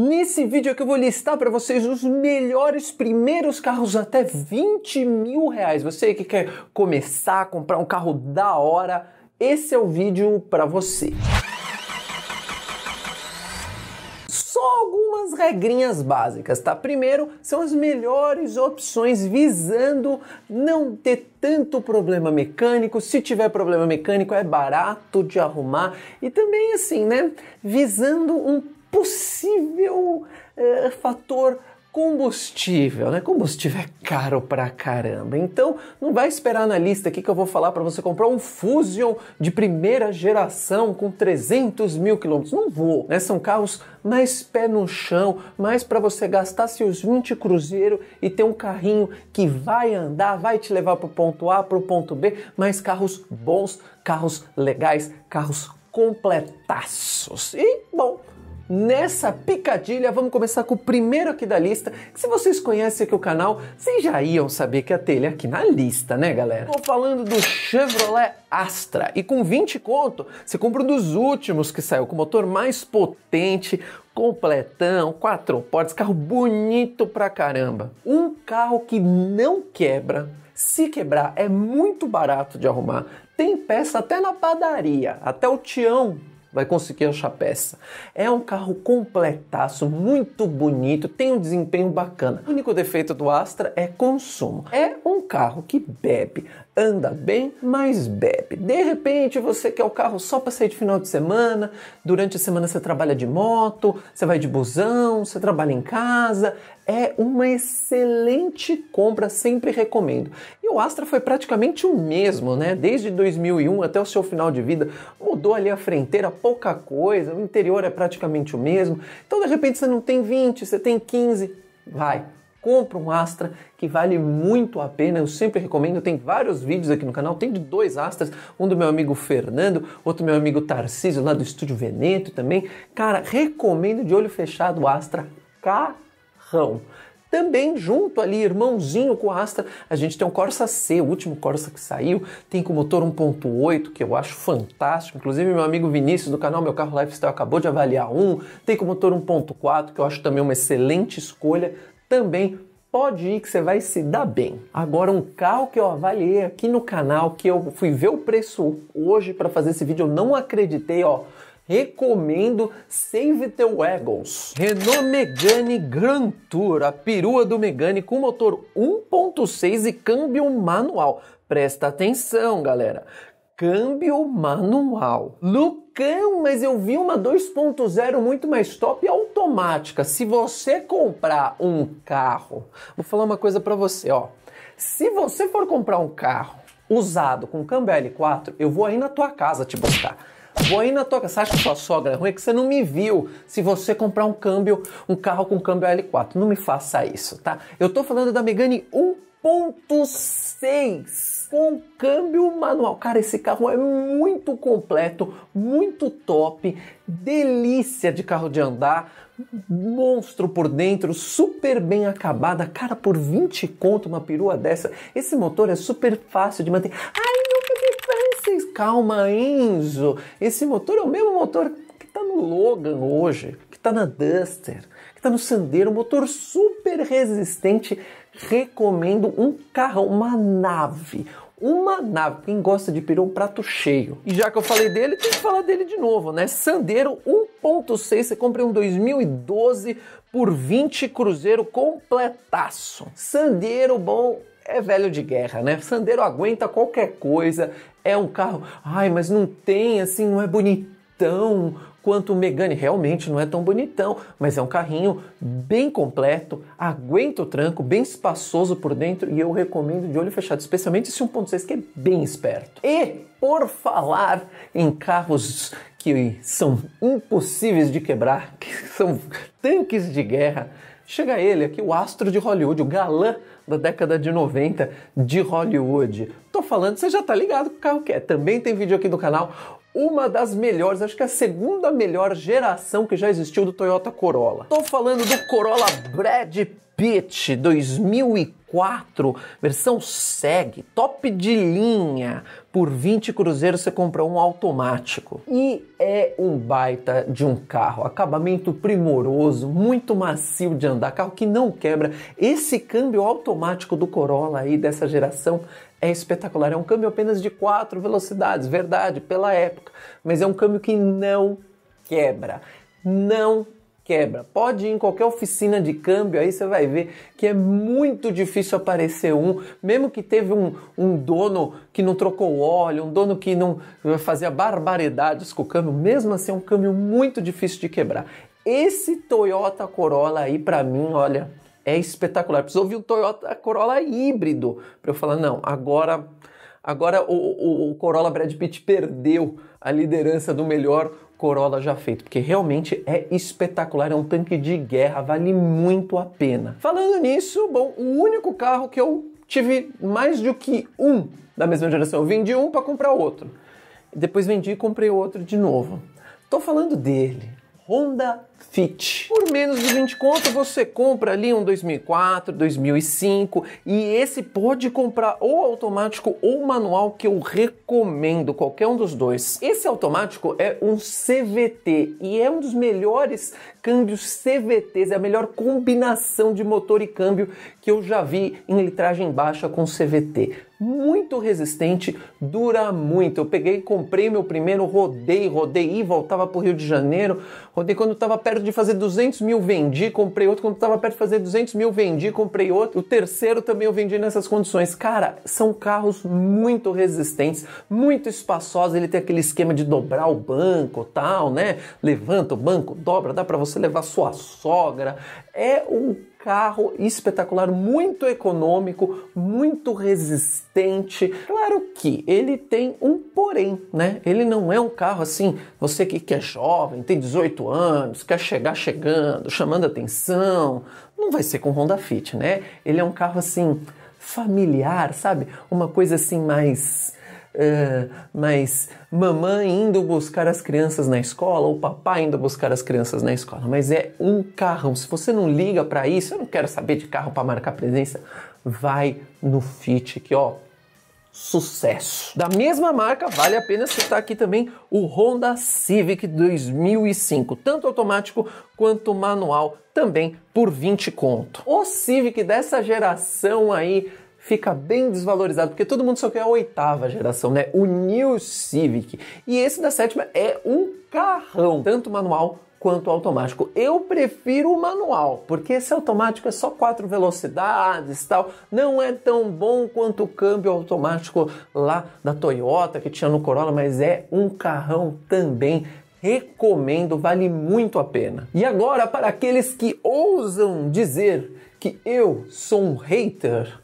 Nesse vídeo aqui eu vou listar para vocês os melhores primeiros carros até 20 mil reais. Você que quer começar a comprar um carro da hora, esse é o vídeo para você. Só algumas regrinhas básicas, tá? Primeiro, são as melhores opções visando não ter tanto problema mecânico. Se tiver problema mecânico, é barato de arrumar e também assim, né? Visando um possível eh, fator combustível, né? Combustível é caro pra caramba. Então, não vai esperar na lista aqui que eu vou falar para você comprar um Fusion de primeira geração com 300 mil quilômetros. Não vou, né? São carros mais pé no chão, mais para você gastar seus 20 cruzeiro e ter um carrinho que vai andar, vai te levar pro ponto A, pro ponto B, mas carros bons, carros legais, carros completaços. E, bom, nessa picadilha, vamos começar com o primeiro aqui da lista. Se vocês conhecem aqui o canal, vocês já iam saber que a telha é aqui na lista, né, galera? Tô falando do Chevrolet Astra. E com 20 conto, você compra um dos últimos que saiu, com o motor mais potente, completão, quatro portas, carro bonito pra caramba. Um carro que não quebra. Se quebrar, é muito barato de arrumar. Tem peça até na padaria. Até o Tião vai conseguir achar peça. É um carro completaço, muito bonito, tem um desempenho bacana. O único defeito do Astra é consumo. É um carro que bebe, anda bem, mas bebe. De repente você quer o carro só para sair de final de semana, durante a semana você trabalha de moto, você vai de busão, você trabalha em casa. É uma excelente compra, sempre recomendo. E o Astra foi praticamente o mesmo, né? Desde 2001 até o seu final de vida, mudou ali a fronteira pouca coisa, o interior é praticamente o mesmo. Então de repente você não tem 20, você tem 15, vai compra um Astra que vale muito a pena. Eu sempre recomendo, tem vários vídeos aqui no canal, tem de dois Astras, um do meu amigo Fernando, outro meu amigo Tarcísio lá do Estúdio Veneto também. Cara, recomendo de olho fechado o Astra carrão. Também junto ali, irmãozinho com o Astra, a gente tem um Corsa C, o último Corsa que saiu, tem com motor 1.8, que eu acho fantástico. Inclusive, meu amigo Vinícius do canal Meu Carro Lifestyle acabou de avaliar um, tem com motor 1.4, que eu acho também uma excelente escolha também pode ir que você vai se dar bem. Agora, um carro que eu avaliei aqui no canal, que eu fui ver o preço hoje para fazer esse vídeo, eu não acreditei, ó. Recomendo Save the Wagons. Renault Megane Grand Tour, a perua do Megane com motor 1.6 e câmbio manual. Presta atenção, galera câmbio manual. Lucão, mas eu vi uma 2.0 muito mais top e automática. Se você comprar um carro, vou falar uma coisa para você, ó. Se você for comprar um carro usado com câmbio L4, eu vou aí na tua casa te buscar. Vou aí na tua casa. Você acha que sua sogra é ruim? É que você não me viu. Se você comprar um câmbio, um carro com câmbio L4, não me faça isso, tá? Eu tô falando da Megane 1.6 com câmbio manual. Cara, esse carro é muito completo, muito top, delícia de carro de andar, monstro por dentro, super bem acabada. Cara, por 20 conto uma perua dessa, esse motor é super fácil de manter. Ai, não, francês calma, Enzo. Esse motor é o mesmo motor que tá no Logan hoje, que tá na Duster, que tá no Sandero, motor super resistente recomendo um carrão, uma nave. Uma nave, quem gosta de peru, é um prato cheio. E já que eu falei dele, tem que falar dele de novo, né? Sandero 1.6, você compra um 2012 por 20 cruzeiro completaço. Sandero bom é velho de guerra, né? Sandero aguenta qualquer coisa, é um carro. Ai, mas não tem assim, não é bonitão quanto o Megane. Realmente não é tão bonitão, mas é um carrinho bem completo, aguenta o tranco, bem espaçoso por dentro e eu recomendo de olho fechado, especialmente esse 1.6 que é bem esperto. E por falar em carros que são impossíveis de quebrar, que são tanques de guerra, chega ele aqui, o astro de Hollywood, o galã da década de 90 de Hollywood. Tô falando, você já tá ligado que o carro que é. Também tem vídeo aqui no canal uma das melhores, acho que a segunda melhor geração que já existiu do Toyota Corolla. Tô falando do Corolla Brad Pitt 2004, versão SEG, top de linha. Por 20 cruzeiros você compra um automático. E é um baita de um carro. Acabamento primoroso, muito macio de andar, carro que não quebra. Esse câmbio automático do Corolla aí dessa geração é espetacular. É um câmbio apenas de quatro velocidades, verdade, pela época, mas é um câmbio que não quebra. Não quebra. Pode ir em qualquer oficina de câmbio, aí você vai ver que é muito difícil aparecer um, mesmo que teve um, um dono que não trocou óleo, um dono que não fazia barbaridades com o câmbio, mesmo assim é um câmbio muito difícil de quebrar. Esse Toyota Corolla aí para mim, olha, é espetacular. Precisa ouvir o Toyota Corolla híbrido para eu falar, não, agora agora o, o, o, Corolla Brad Pitt perdeu a liderança do melhor Corolla já feito, porque realmente é espetacular, é um tanque de guerra, vale muito a pena. Falando nisso, bom, o único carro que eu tive mais do que um da mesma geração, eu vendi um para comprar outro. Depois vendi e comprei outro de novo. Tô falando dele, Honda Fit. Por menos de 20 conto você compra ali um 2004, 2005 e esse pode comprar ou automático ou manual que eu recomendo, qualquer um dos dois. Esse automático é um CVT e é um dos melhores câmbios CVTs, é a melhor combinação de motor e câmbio que eu já vi em litragem baixa com CVT muito resistente, dura muito. Eu peguei, comprei meu primeiro, rodei, rodei e voltava para o Rio de Janeiro. Rodei quando estava perto de fazer 200 mil, vendi, comprei outro. Quando estava perto de fazer 200 mil, vendi, comprei outro. O terceiro também eu vendi nessas condições. Cara, são carros muito resistentes, muito espaçosos. Ele tem aquele esquema de dobrar o banco, tal, né? Levanta o banco, dobra, dá para você levar sua sogra. É um carro espetacular, muito econômico, muito resistente. Claro que ele tem um porém, né? Ele não é um carro assim, você que, que é jovem, tem 18 anos, quer chegar chegando, chamando atenção, não vai ser com Honda Fit, né? Ele é um carro assim familiar, sabe? Uma coisa assim mais Uh, mas mamãe indo buscar as crianças na escola ou papai indo buscar as crianças na escola. Mas é um carro. Se você não liga para isso, eu não quero saber de carro para marcar presença. Vai no Fit que ó, sucesso. Da mesma marca, vale a pena citar aqui também o Honda Civic 2005, tanto automático quanto manual, também por 20 conto. O Civic dessa geração aí fica bem desvalorizado, porque todo mundo só quer a oitava geração, né? O New Civic. E esse da sétima é um carrão, tanto manual quanto automático. Eu prefiro o manual, porque esse automático é só quatro velocidades tal, não é tão bom quanto o câmbio automático lá da Toyota que tinha no Corolla, mas é um carrão também. Recomendo, vale muito a pena. E agora, para aqueles que ousam dizer que eu sou um hater,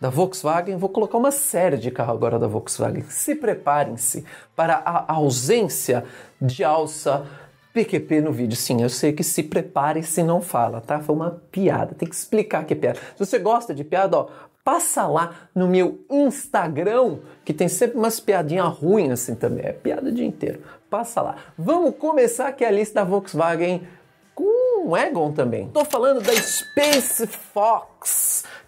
da Volkswagen, vou colocar uma série de carro agora da Volkswagen. Se preparem-se para a ausência de alça PQP no vídeo. Sim, eu sei que se prepare se não fala, tá? Foi uma piada, tem que explicar que é piada. Se você gosta de piada, ó, passa lá no meu Instagram, que tem sempre umas piadinhas ruins assim também, é piada o dia inteiro. Passa lá. Vamos começar aqui a lista da Volkswagen com o Egon também. Tô falando da Space Fox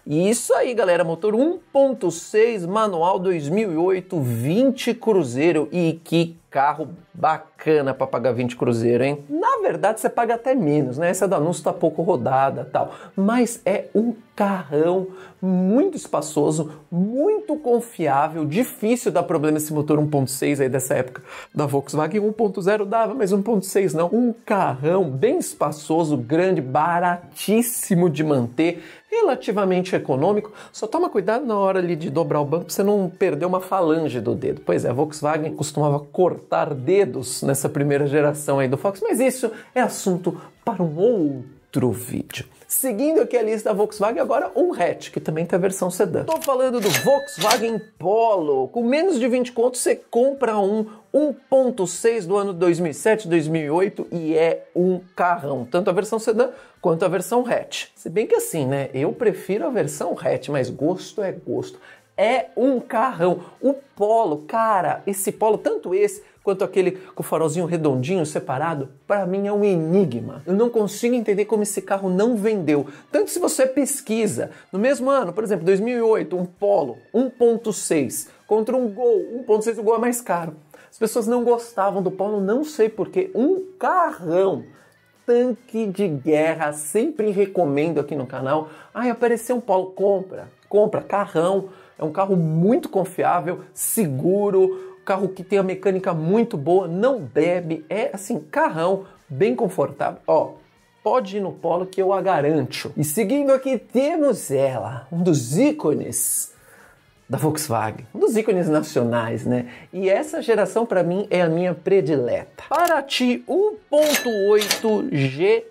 e isso aí, galera, motor 1.6, manual 2008, 20 cruzeiro e que carro bacana para pagar 20 cruzeiro, hein? Na verdade, você paga até menos, né? Essa do anúncio tá pouco rodada, tal, mas é um carrão muito espaçoso, muito confiável, difícil dar problema esse motor 1.6 aí dessa época da Volkswagen 1.0 dava, mas 1.6 não. Um carrão bem espaçoso, grande, baratíssimo de manter, relativamente econômico. Só toma cuidado na hora ali de dobrar o banco para você não perder uma falange do dedo. Pois é, a Volkswagen costumava cortar dedos nessa primeira geração aí do Fox, mas isso é assunto para um outro outro vídeo. Seguindo aqui a lista da Volkswagen, agora um hatch, que também tem a versão sedã. Estou falando do Volkswagen Polo. Com menos de 20 contos, você compra um 1.6 do ano 2007, 2008 e é um carrão. Tanto a versão sedã quanto a versão hatch. Se bem que assim, né? Eu prefiro a versão hatch, mas gosto é gosto. É um carrão. O Polo, cara, esse Polo, tanto esse quanto aquele com o farolzinho redondinho separado, para mim é um enigma. Eu não consigo entender como esse carro não vendeu. Tanto se você pesquisa, no mesmo ano, por exemplo, 2008, um Polo 1.6 contra um Gol 1.6, o Gol é mais caro. As pessoas não gostavam do Polo, não sei porquê. Um carrão tanque de guerra, sempre recomendo aqui no canal. Ai, apareceu um Polo, compra, compra, carrão. É um carro muito confiável, seguro, carro que tem a mecânica muito boa, não bebe, é assim, carrão, bem confortável. Ó, pode ir no Polo que eu a garanto. E seguindo aqui temos ela, um dos ícones da Volkswagen, um dos ícones nacionais, né? E essa geração para mim é a minha predileta. Paraty 1.8 G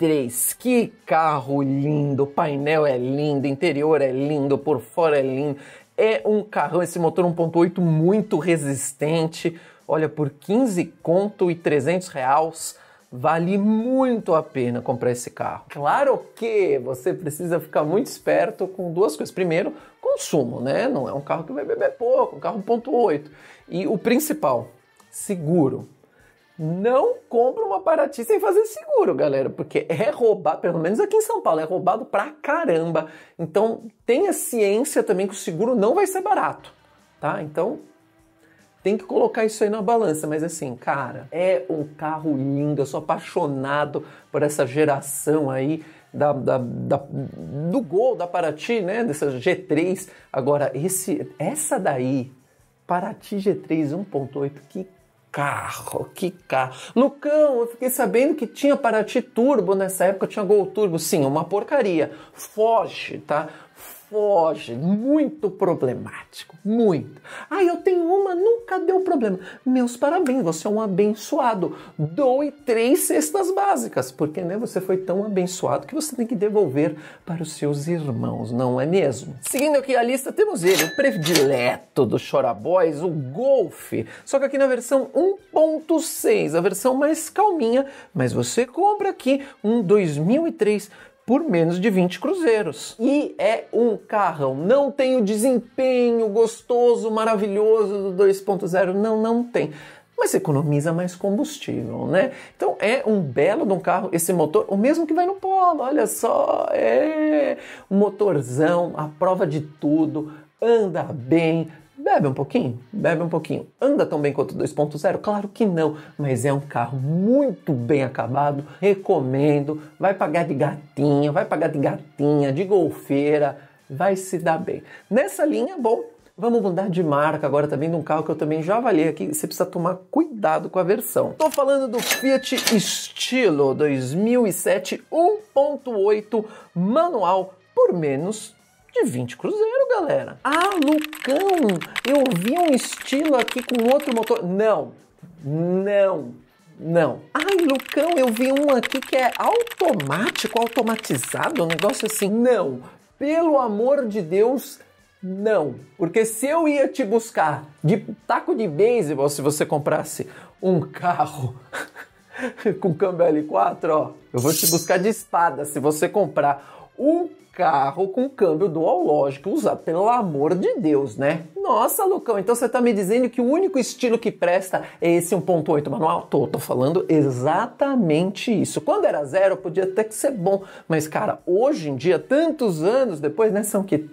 3. Que carro lindo, o painel é lindo, interior é lindo, por fora é lindo. É um carrão, esse motor 1.8 muito resistente. Olha, por 15 conto e 300 reais, vale muito a pena comprar esse carro. Claro que você precisa ficar muito esperto com duas coisas. Primeiro, consumo, né? Não é um carro que vai beber pouco, é um carro 1.8. E o principal, seguro. Não compra uma Paraty sem fazer seguro, galera, porque é roubado. pelo menos aqui em São Paulo, é roubado pra caramba. Então tenha ciência também que o seguro não vai ser barato, tá? Então tem que colocar isso aí na balança, mas assim, cara, é um carro lindo, eu sou apaixonado por essa geração aí da, da, da, do Gol, da Paraty, né, dessa G3. Agora, esse, essa daí, Paraty G3 1.8, que carro, que carro. Lucão, eu fiquei sabendo que tinha Paraty Turbo nessa época, tinha Gol Turbo. Sim, é uma porcaria. Foge, tá? foge, muito problemático, muito. Ah, eu tenho uma, nunca deu problema. Meus parabéns, você é um abençoado. Doe três cestas básicas, porque né, você foi tão abençoado que você tem que devolver para os seus irmãos, não é mesmo? Seguindo aqui a lista, temos ele, o predileto do Choraboys, o Golf. Só que aqui na versão 1.6, a versão mais calminha, mas você compra aqui um 2003 por menos de 20 cruzeiros. E é um carrão. Não tem o desempenho gostoso, maravilhoso do 2.0. Não, não tem mas economiza mais combustível, né? Então é um belo de um carro esse motor, o mesmo que vai no Polo, olha só, é um motorzão, a prova de tudo, anda bem, Bebe um pouquinho? Bebe um pouquinho. Anda tão bem quanto 2.0? Claro que não, mas é um carro muito bem acabado, recomendo. Vai pagar de gatinha, vai pagar de gatinha, de golfeira, vai se dar bem. Nessa linha, bom, Vamos mudar de marca agora também de um carro que eu também já avaliei aqui. Você precisa tomar cuidado com a versão. Estou falando do Fiat Estilo 2007 1.8 manual por menos de 20 cruzeiro, galera. Ah, Lucão, eu vi um estilo aqui com outro motor. Não, não, não. Ai, Lucão, eu vi um aqui que é automático, automatizado, um negócio assim. Não, pelo amor de Deus, não. Porque se eu ia te buscar de taco de beisebol, se você comprasse um carro com câmbio L4, ó, eu vou te buscar de espada se você comprar um carro com câmbio dual lógico usado, pelo amor de Deus, né? Nossa, Lucão, então você está me dizendo que o único estilo que presta é esse 1.8 manual? Tô, tô falando exatamente isso. Quando era zero, podia até que ser bom, mas cara, hoje em dia, tantos anos depois, né? São que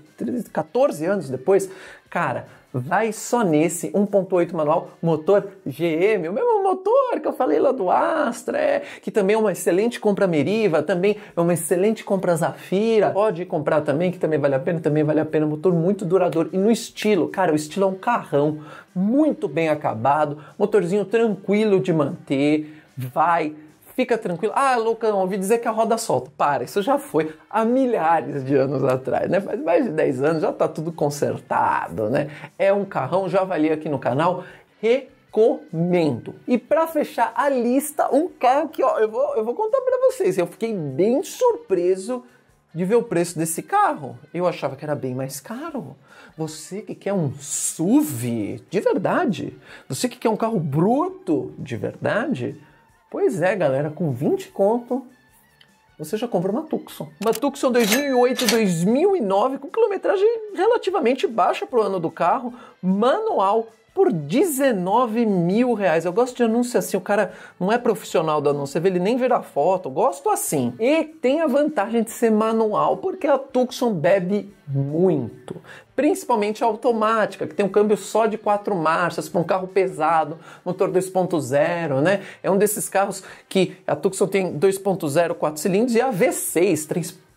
14 anos depois, cara vai só nesse 1.8 manual motor GM, o mesmo motor que eu falei lá do Astra, é, que também é uma excelente compra Meriva, também é uma excelente compra Zafira, pode comprar também, que também vale a pena, também vale a pena, motor muito duradouro e no estilo, cara, o estilo é um carrão, muito bem acabado, motorzinho tranquilo de manter, vai Fica tranquilo. Ah, louca ouvi dizer que a roda solta. Para, isso já foi há milhares de anos atrás, né? Faz mais de 10 anos, já tá tudo consertado, né? É um carrão, já avaliei aqui no canal. Re recomendo. E para fechar a lista, um carro que ó, eu vou, eu vou contar para vocês. Eu fiquei bem surpreso de ver o preço desse carro. Eu achava que era bem mais caro. Você que quer um SUV de verdade, você que quer um carro bruto de verdade, Pois é, galera, com 20 conto você já compra uma Tucson. Uma Tucson 2008, 2009 com quilometragem relativamente baixa pro ano do carro, manual, por 19 mil reais. Eu gosto de anúncio assim, o cara não é profissional do anúncio, você vê ele nem vira foto, gosto assim. E tem a vantagem de ser manual, porque a Tucson bebe muito. Principalmente a automática, que tem um câmbio só de quatro marchas para um carro pesado, motor 2.0, né? É um desses carros que a Tucson tem 2.0 quatro cilindros e a V6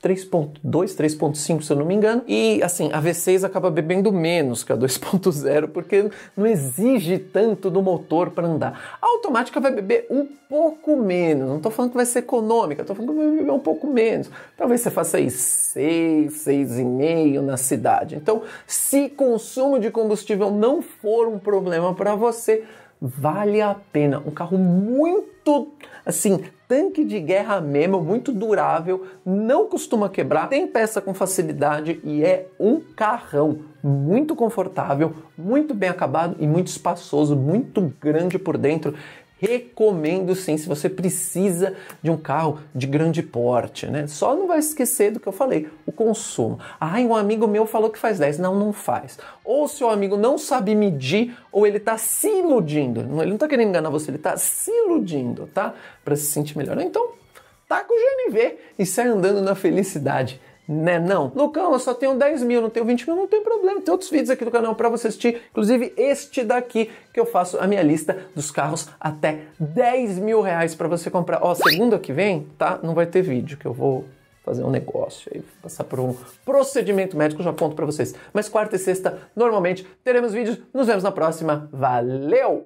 3.2, 3.5, se eu não me engano. E assim, a V6 acaba bebendo menos que a 2.0 porque não exige tanto do motor para andar. A automática vai beber um pouco menos. Não estou falando que vai ser econômica, estou falando que vai beber um pouco menos. Talvez você faça aí 6, 6,5 na cidade. Então, se consumo de combustível não for um problema para você, vale a pena. Um carro muito assim, tanque de guerra mesmo, muito durável, não costuma quebrar, tem peça com facilidade e é um carrão muito confortável, muito bem acabado e muito espaçoso, muito grande por dentro recomendo sim, se você precisa de um carro de grande porte, né? Só não vai esquecer do que eu falei, o consumo. Ai, um amigo meu falou que faz 10. Não, não faz. Ou seu amigo não sabe medir, ou ele tá se iludindo. Ele não tá querendo enganar você, ele tá se iludindo, tá? Para se sentir melhor. Então, tá com o GNV e sai andando na felicidade né? Não. Lucão, eu só tenho 10 mil, não tenho 20 mil, não tem problema. Tem outros vídeos aqui do canal para você assistir, inclusive este daqui, que eu faço a minha lista dos carros até 10 mil reais para você comprar. Ó, segunda que vem, tá? Não vai ter vídeo, que eu vou fazer um negócio aí, passar por um procedimento médico, já aponto para vocês. Mas quarta e sexta, normalmente, teremos vídeos. Nos vemos na próxima. Valeu!